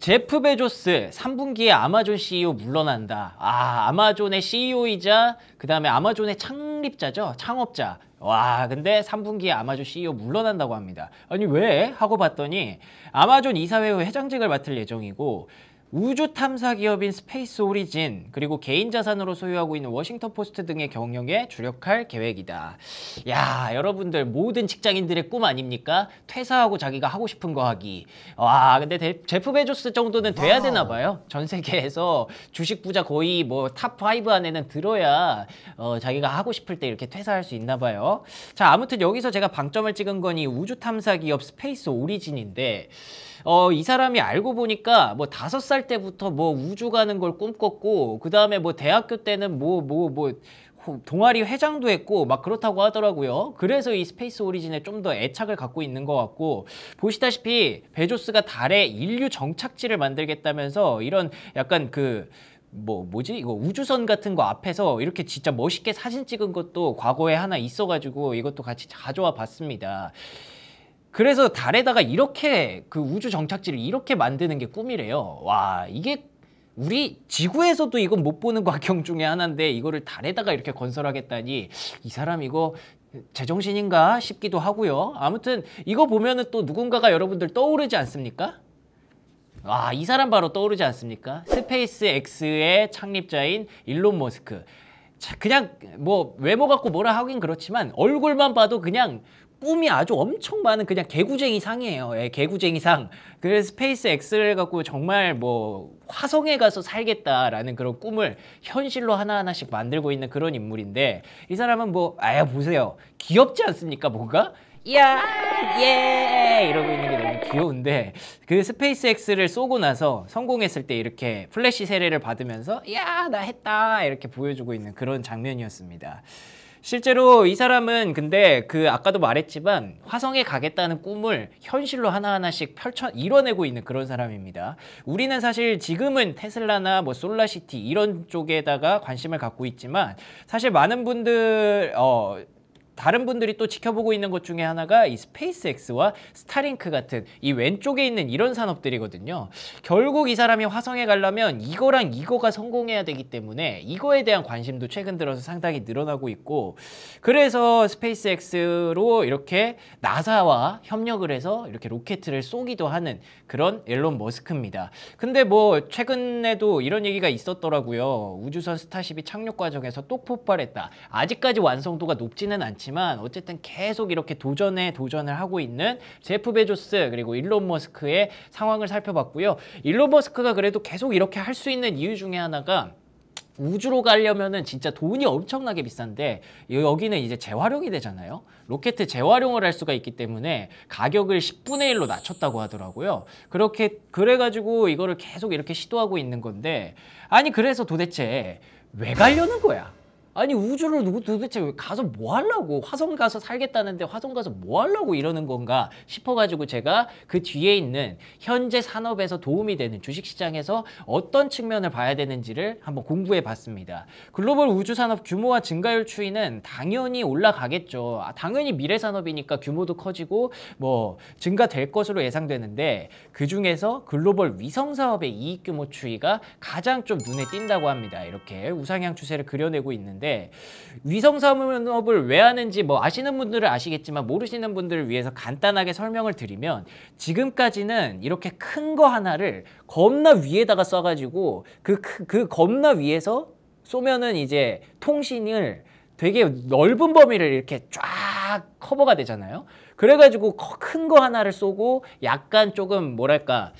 제프 베조스 3분기에 아마존 CEO 물러난다. 아, 아마존의 CEO이자 그다음에 아마존의 창립자죠. 창업자. 와, 근데 3분기에 아마존 CEO 물러난다고 합니다. 아니 왜? 하고 봤더니 아마존 이사회 의 회장직을 맡을 예정이고 우주 탐사 기업인 스페이스 오리진 그리고 개인 자산으로 소유하고 있는 워싱턴 포스트 등의 경영에 주력할 계획이다. 야 여러분들 모든 직장인들의 꿈 아닙니까? 퇴사하고 자기가 하고 싶은 거 하기. 와 근데 데, 제프 베조스 정도는 돼야 되나 봐요. 전 세계에서 주식 부자 거의 뭐탑5 안에는 들어야 어, 자기가 하고 싶을 때 이렇게 퇴사할 수 있나 봐요. 자 아무튼 여기서 제가 방점을 찍은 건 이 우주 탐사 기업 스페이스 오리진인데 어, 이 사람이 알고 보니까 뭐 다섯 살 때부터 뭐 우주 가는 걸 꿈꿨고 그 다음에 뭐 대학교 때는 뭐 뭐, 뭐, 동아리 회장도 했고 막 그렇다고 하더라고요. 그래서 이 스페이스 오리진에 좀 더 애착을 갖고 있는 것 같고 보시다시피 베조스가 달에 인류 정착지를 만들겠다면서 이런 약간 그 뭐, 뭐지? 이거 우주선 같은 거 앞에서 이렇게 진짜 멋있게 사진 찍은 것도 과거에 하나 있어가지고 이것도 같이 가져와 봤습니다. 그래서 달에다가 이렇게 그 우주 정착지를 이렇게 만드는 게 꿈이래요. 와 이게 우리 지구에서도 이건 못 보는 광경 중에 하나인데 이거를 달에다가 이렇게 건설하겠다니 이 사람 이거 제정신인가 싶기도 하고요. 아무튼 이거 보면은 또 누군가가 여러분들 떠오르지 않습니까? 와, 아, 이 사람 바로 떠오르지 않습니까? 스페이스 X의 창립자인 일론 머스크. 자, 그냥 뭐 외모 갖고 뭐라 하긴 그렇지만 얼굴만 봐도 그냥 꿈이 아주 엄청 많은 그냥 개구쟁이 상이에요. 예, 개구쟁이 상. 그래서 스페이스 X를 갖고 정말 뭐 화성에 가서 살겠다라는 그런 꿈을 현실로 하나하나씩 만들고 있는 그런 인물인데 이 사람은 뭐 아야 보세요. 귀엽지 않습니까? 뭔가? 이야 예 이러고 있는 게 너무 귀여운데 그 스페이스X를 쏘고 나서 성공했을 때 이렇게 플래시 세례를 받으면서 이야 나 했다 이렇게 보여주고 있는 그런 장면이었습니다. 실제로 이 사람은 근데 그 아까도 말했지만 화성에 가겠다는 꿈을 현실로 하나하나씩 펼쳐 이뤄내고 있는 그런 사람입니다. 우리는 사실 지금은 테슬라나 뭐 솔라시티 이런 쪽에다가 관심을 갖고 있지만 사실 많은 분들 어 다른 분들이 또 지켜보고 있는 것 중에 하나가 이 스페이스X와 스타링크 같은 이 왼쪽에 있는 이런 산업들이거든요. 결국 이 사람이 화성에 가려면 이거랑 이거가 성공해야 되기 때문에 이거에 대한 관심도 최근 들어서 상당히 늘어나고 있고 그래서 스페이스X로 이렇게 나사와 협력을 해서 이렇게 로켓을 쏘기도 하는 그런 앨런 머스크입니다. 근데 뭐 최근에도 이런 얘기가 있었더라고요. 우주선 스타쉽이 착륙 과정에서 똑 폭발했다. 아직까지 완성도가 높지는 않지만 않지만 어쨌든 계속 이렇게 도전에 도전을 하고 있는 제프 베조스 그리고 일론 머스크의 상황을 살펴봤고요. 일론 머스크가 그래도 계속 이렇게 할 수 있는 이유 중에 하나가 우주로 가려면은 진짜 돈이 엄청나게 비싼데 여기는 이제 재활용이 되잖아요. 로켓 재활용을 할 수가 있기 때문에 가격을 10분의 1로 낮췄다고 하더라고요. 그렇게 그래가지고 이거를 계속 이렇게 시도하고 있는 건데 아니 그래서 도대체 왜 가려는 거야? 아니 우주를 누구 도대체 가서 뭐 하려고 화성 가서 살겠다는데 화성 가서 뭐 하려고 이러는 건가 싶어가지고 제가 그 뒤에 있는 현재 산업에서 도움이 되는 주식시장에서 어떤 측면을 봐야 되는지를 한번 공부해 봤습니다. 글로벌 우주산업 규모와 증가율 추이는 당연히 올라가겠죠. 아, 당연히 미래산업이니까 규모도 커지고 뭐 증가될 것으로 예상되는데 그중에서 글로벌 위성사업의 이익규모 추이가 가장 좀 눈에 띈다고 합니다. 이렇게 우상향 추세를 그려내고 있는 되는데 위성 산업을 왜 하는지 뭐 아시는 분들은 아시겠지만 모르시는 분들을 위해서 간단하게 설명을 드리면 지금까지는 이렇게 큰 거 하나를 겁나 위에다가 써가지고 그, 그, 그 겁나 위에서 쏘면은 이제 통신을 되게 넓은 범위를 이렇게 쫙 커버가 되잖아요. 그래가지고 큰 거 하나를 쏘고 약간 조금 뭐랄까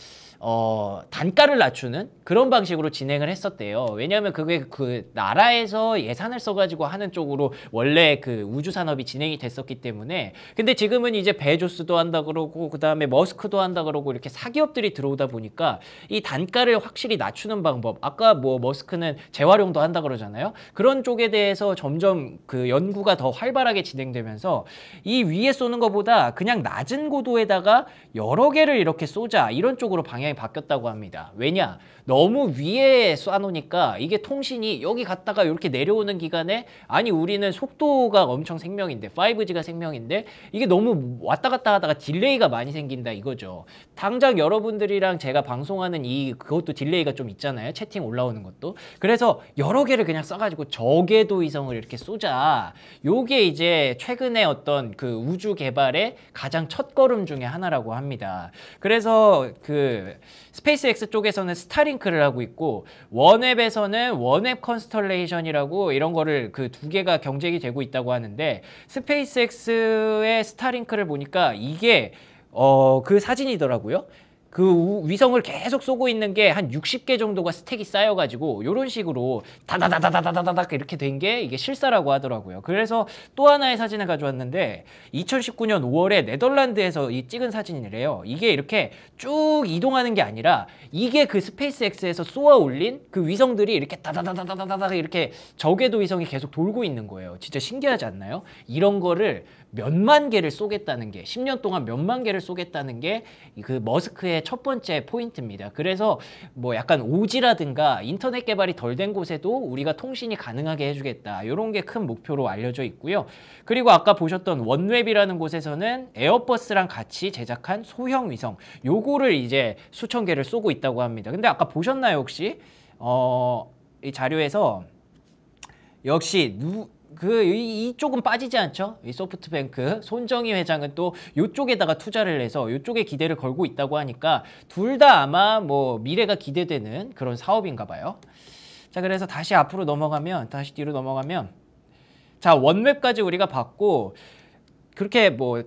어, 단가를 낮추는 그런 방식으로 진행을 했었대요. 왜냐하면 그게 그 나라에서 예산을 써가지고 하는 쪽으로 원래 그 우주 산업이 진행이 됐었기 때문에 근데 지금은 이제 베조스도 한다 그러고 그 다음에 머스크도 한다 그러고 이렇게 사기업들이 들어오다 보니까 이 단가를 확실히 낮추는 방법 아까 뭐 머스크는 재활용도 한다 그러잖아요. 그런 쪽에 대해서 점점 그 연구가 더 활발하게 진행되면서 이 위에 쏘는 것보다 그냥 낮은 고도에다가 여러 개를 이렇게 쏘자 이런 쪽으로 방향 방향이 바뀌었다고 합니다. 왜냐? 너무 위에 쏴놓으니까 이게 통신이 여기 갔다가 이렇게 내려오는 기간에 아니 우리는 속도가 엄청 생명인데 5G가 생명인데 이게 너무 왔다 갔다 하다가 딜레이가 많이 생긴다 이거죠. 당장 여러분들이랑 제가 방송하는 이 그것도 딜레이가 좀 있잖아요. 채팅 올라오는 것도. 그래서 여러 개를 그냥 써가지고 저궤도 위성을 이렇게 쏘자. 요게 이제 최근에 어떤 그 우주 개발의 가장 첫걸음 중에 하나라고 합니다. 그래서 그 스페이스X 쪽에서는 스타링크를 하고 있고 원앱에서는 원앱 컨스텔레이션이라고 이런 거를 그 두 개가 경쟁이 되고 있다고 하는데 스페이스X의 스타링크를 보니까 이게 어, 그 사진이더라고요. 그 위성을 계속 쏘고 있는 게 한 60개 정도가 스택이 쌓여가지고 이런 식으로 다다다다다다다다 이렇게 된 게 이게 실사라고 하더라고요. 그래서 또 하나의 사진을 가져왔는데 2019년 5월에 네덜란드에서 이 찍은 사진이래요. 이게 이렇게 쭉 이동하는 게 아니라 이게 그 스페이스X에서 쏘아 올린 그 위성들이 이렇게 다다다다다다다 이렇게 저궤도 위성이 계속 돌고 있는 거예요. 진짜 신기하지 않나요? 이런 거를 몇만 개를 쏘겠다는 게 10년 동안 몇만 개를 쏘겠다는 게 그 머스크의 첫 번째 포인트입니다. 그래서 뭐 약간 오지라든가 인터넷 개발이 덜 된 곳에도 우리가 통신이 가능하게 해주겠다. 이런 게 큰 목표로 알려져 있고요. 그리고 아까 보셨던 원웹이라는 곳에서는 에어버스랑 같이 제작한 소형 위성 요거를 이제 수천 개를 쏘고 있다고 합니다. 근데 아까 보셨나요 혹시? 어, 이 자료에서 역시 누, 그 이쪽은 빠지지 않죠. 이 소프트뱅크 손정희 회장은 또 이쪽에다가 투자를 해서 이쪽에 기대를 걸고 있다고 하니까 둘 다 아마 뭐 미래가 기대되는 그런 사업인가 봐요. 자 그래서 다시 앞으로 넘어가면 다시 뒤로 넘어가면 자원맵까지 우리가 봤고 그렇게 뭐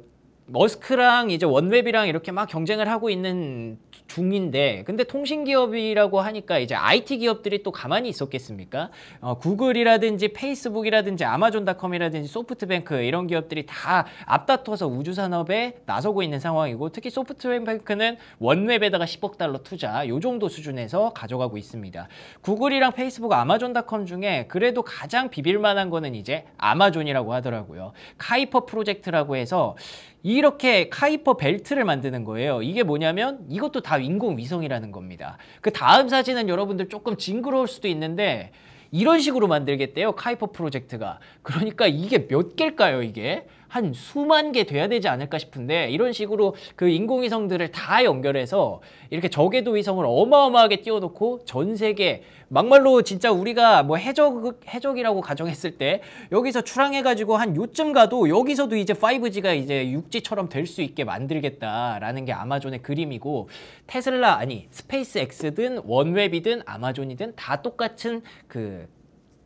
머스크랑 이제 원웹이랑 이렇게 막 경쟁을 하고 있는 중인데 근데 통신기업이라고 하니까 이제 IT 기업들이 또 가만히 있었겠습니까? 어, 구글이라든지 페이스북이라든지 아마존닷컴이라든지 소프트뱅크 이런 기업들이 다 앞다퉈서 우주산업에 나서고 있는 상황이고 특히 소프트뱅크는 원웹에다가 10억 달러 투자 요 정도 수준에서 가져가고 있습니다. 구글이랑 페이스북 아마존닷컴 중에 그래도 가장 비빌만한 거는 이제 아마존이라고 하더라고요. 카이퍼 프로젝트라고 해서 이렇게 카이퍼 벨트를 만드는 거예요. 이게 뭐냐면 이것도 다 인공위성이라는 겁니다. 그 다음 사진은 여러분들 조금 징그러울 수도 있는데 이런 식으로 만들겠대요. 카이퍼 프로젝트가. 그러니까 이게 몇 개일까요, 이게? 한 수만 개 돼야 되지 않을까 싶은데 이런 식으로 그 인공위성들을 다 연결해서 이렇게 저궤도 위성을 어마어마하게 띄워놓고 전 세계 막말로 진짜 우리가 뭐 해적, 해적이라고 가정했을 때 여기서 출항해가지고 한 요쯤 가도 여기서도 이제 5G가 이제 육지처럼 될 수 있게 만들겠다라는 게 아마존의 그림이고 테슬라 아니 스페이스X든 원웹이든 아마존이든 다 똑같은 그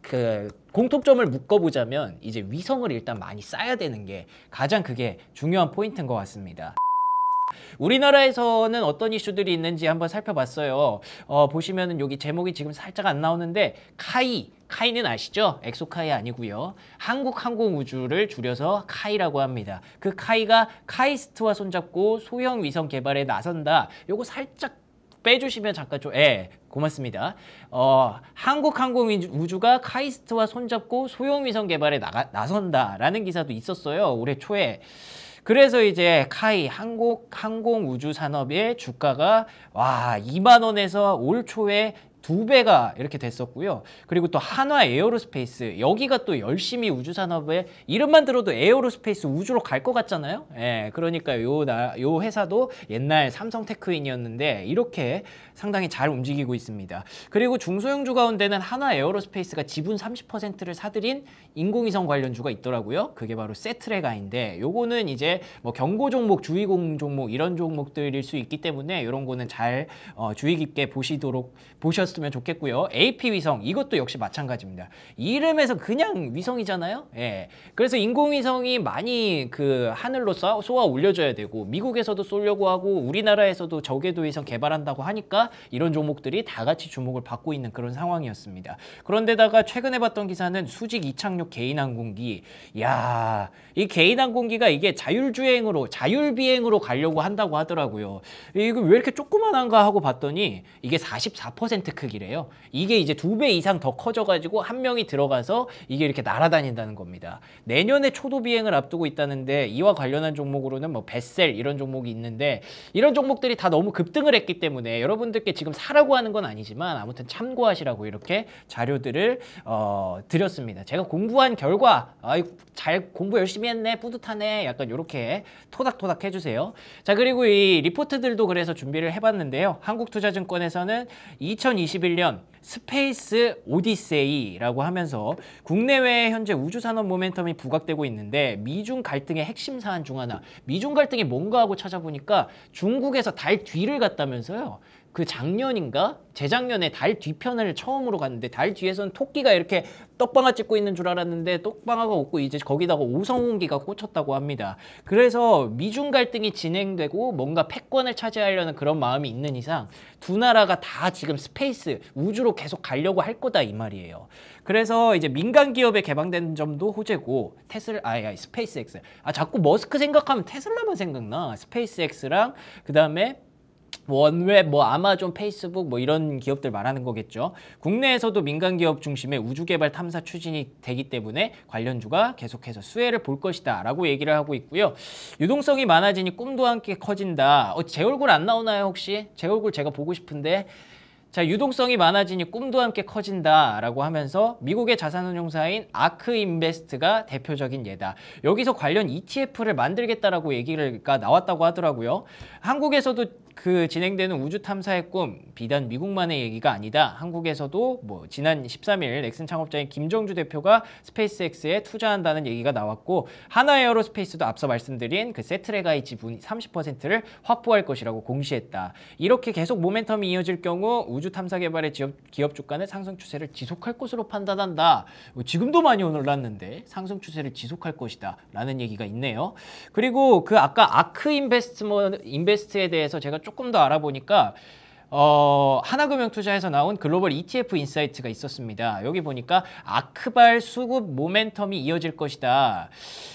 그 공통점을 묶어보자면 이제 위성을 일단 많이 쌓아야 되는 게 가장 그게 중요한 포인트인 것 같습니다. 우리나라에서는 어떤 이슈들이 있는지 한번 살펴봤어요. 어, 보시면은 여기 제목이 지금 살짝 안 나오는데 카이 카이는 아시죠? 엑소카이 아니고요. 한국항공우주를 줄여서 카이라고 합니다. 그 카이가 카이스트와 손잡고 소형 위성 개발에 나선다. 요거 살짝 빼주시면 잠깐 좀, 예, 고맙습니다. 어, 한국항공우주가 카이스트와 손잡고 소형위성 개발에 나가, 나선다라는 기사도 있었어요. 올해 초에. 그래서 이제 카이 한국 항공우주 산업의 주가가 와 2만 원에서 올 초에 두 배가 이렇게 됐었고요. 그리고 또 한화 에어로스페이스 여기가 또 열심히 우주 산업에 이름만 들어도 에어로스페이스 우주로 갈 것 같잖아요. 예, 그러니까 요, 나, 요 회사도 옛날 삼성테크인이었는데 이렇게 상당히 잘 움직이고 있습니다. 그리고 중소형주 가운데는 한화 에어로스페이스가 지분 30%를 사들인 인공위성 관련주가 있더라고요. 그게 바로 세트레가인데 요거는 이제 뭐 경고 종목, 주의공 종목 이런 종목들일 수 있기 때문에 이런 거는 잘 어, 주의 깊게 보시도록 보셨 있었으면 좋겠고요. AP 위성 이것도 역시 마찬가지입니다. 이름에서 그냥 위성이잖아요. 예. 그래서 인공위성이 많이 그 하늘로 쏘아, 올려줘야 되고 미국에서도 쏠려고 하고 우리나라에서도 저궤도 위성 개발한다고 하니까 이런 종목들이 다 같이 주목을 받고 있는 그런 상황이었습니다. 그런데다가 최근에 봤던 기사는 수직 이착륙 개인 항공기. 야, 이 개인 항공기가 이게 자율주행으로 자율비행으로 가려고 한다고 하더라고요. 이거 왜 이렇게 조그만한가 하고 봤더니 이게 44% 크기래요. 이게 이제 두 배 이상 더 커져가지고 한 명이 들어가서 이게 이렇게 날아다닌다는 겁니다. 내년에 초도 비행을 앞두고 있다는데 이와 관련한 종목으로는 뭐 베셀 이런 종목이 있는데 이런 종목들이 다 너무 급등을 했기 때문에 여러분들께 지금 사라고 하는 건 아니지만 아무튼 참고하시라고 이렇게 자료들을 어, 드렸습니다. 제가 공부한 결과 아이 잘 공부 열심히 했네 뿌듯하네 약간 이렇게 토닥토닥 해주세요. 자 그리고 이 리포트들도 그래서 준비를 해봤는데요. 한국투자증권에서는 2020 2021년 스페이스 오디세이라고 하면서 국내외 현재 우주산업 모멘텀이 부각되고 있는데 미중 갈등의 핵심 사안 중 하나 미중 갈등이 뭔가 하고 찾아보니까 중국에서 달 뒤를 갔다면서요 그 작년인가 재작년에 달 뒤편을 처음으로 갔는데 달 뒤에서는 토끼가 이렇게 떡방아 찍고 있는 줄 알았는데 떡방아가 없고 이제 거기다가 오성운기가 꽂혔다고 합니다. 그래서 미중 갈등이 진행되고 뭔가 패권을 차지하려는 그런 마음이 있는 이상 두 나라가 다 지금 스페이스 우주로 계속 가려고 할 거다 이 말이에요. 그래서 이제 민간 기업에 개방된 점도 호재고 테슬 아야 스페이스X 아 자꾸 머스크 생각하면 테슬라만 생각나 스페이스X랑 그 다음에 원웹, 뭐 아마존, 페이스북 뭐 이런 기업들 말하는 거겠죠. 국내에서도 민간 기업 중심의 우주 개발 탐사 추진이 되기 때문에 관련주가 계속해서 수혜를 볼 것이다 라고 얘기를 하고 있고요. 유동성이 많아지니 꿈도 함께 커진다. 어, 제 얼굴 안 나오나요 혹시? 제 얼굴 제가 보고 싶은데 자, 유동성이 많아지니 꿈도 함께 커진다라고 하면서 미국의 자산운용사인 아크 인베스트가 대표적인 예다. 여기서 관련 ETF를 만들겠다라고 얘기가 나왔다고 하더라고요. 한국에서도 그 진행되는 우주 탐사의 꿈 비단 미국만의 얘기가 아니다. 한국에서도 뭐 지난 13일 넥슨 창업자인 김정주 대표가 스페이스X에 투자한다는 얘기가 나왔고 하나에어로스페이스도 앞서 말씀드린 그 세트레가의 지분 30%를 확보할 것이라고 공시했다. 이렇게 계속 모멘텀이 이어질 경우 우주 우주 탐사 개발의 기업, 기업 주가는 상승 추세를 지속할 것으로 판단한다. 뭐 지금도 많이 올랐는데 상승 추세를 지속할 것이다 라는 얘기가 있네요. 그리고 그 아까 아크 인베스트 인베스트에 대해서 제가 조금 더 알아보니까 어, 하나금융투자에서 나온 글로벌 ETF 인사이트가 있었습니다. 여기 보니까 아크발 수급 모멘텀이 이어질 것이다.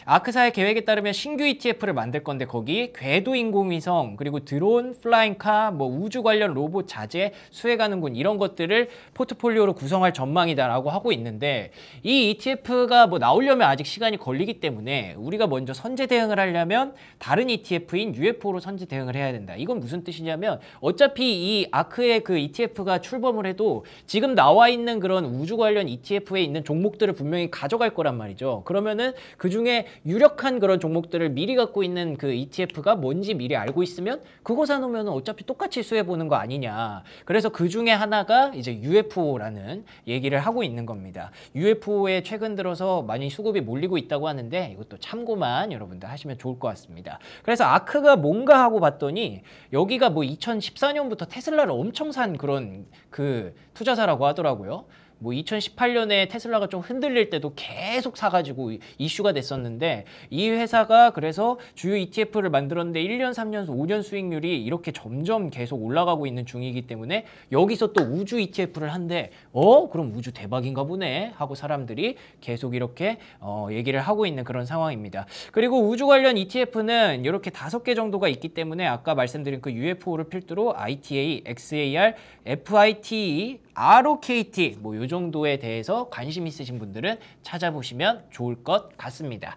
아크사의 계획에 따르면 신규 ETF를 만들 건데 거기 궤도 인공위성 그리고 드론, 플라잉카, 뭐 우주 관련 로봇 자재, 수해가는군 이런 것들을 포트폴리오로 구성할 전망이다라고 하고 있는데 이 ETF가 뭐 나오려면 아직 시간이 걸리기 때문에 우리가 먼저 선제 대응을 하려면 다른 ETF인 UFO로 선제 대응을 해야 된다. 이건 무슨 뜻이냐면 어차피 이 아크의 그 ETF가 출범을 해도 지금 나와 있는 그런 우주 관련 ETF에 있는 종목들을 분명히 가져갈 거란 말이죠. 그러면은 그 중에 유력한 그런 종목들을 미리 갖고 있는 그 ETF가 뭔지 미리 알고 있으면 그거 사놓으면 어차피 똑같이 수혜보는 거 아니냐. 그래서 그 중에 하나가 이제 UFO라는 얘기를 하고 있는 겁니다. UFO에 최근 들어서 많이 수급이 몰리고 있다고 하는데 이것도 참고만 여러분들 하시면 좋을 것 같습니다. 그래서 아크가 뭔가 하고 봤더니 여기가 뭐 2014년부터 테슬라 테슬라를 엄청 산 그런 그 투자사라고 하더라고요. 뭐 2018년에 테슬라가 좀 흔들릴 때도 계속 사가지고 이슈가 됐었는데 이 회사가 그래서 주요 ETF를 만들었는데 1년, 3년, 5년 수익률이 이렇게 점점 계속 올라가고 있는 중이기 때문에 여기서 또 우주 ETF를 한대 어? 그럼 우주 대박인가 보네 하고 사람들이 계속 이렇게 어, 얘기를 하고 있는 그런 상황입니다. 그리고 우주 관련 ETF는 이렇게 다섯 개 정도가 있기 때문에 아까 말씀드린 그 UFO를 필두로 ITA, XAR, FIT, e ROKT 뭐요 정도에 대해서 관심 있으신 분들은 찾아보시면 좋을 것 같습니다.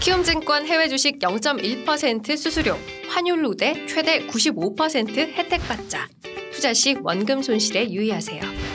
키움증권 해외 주식 0.1% 수수료, 환율 로대 최대 95% 혜택 받자. 투자 시 원금 손실에 유의하세요.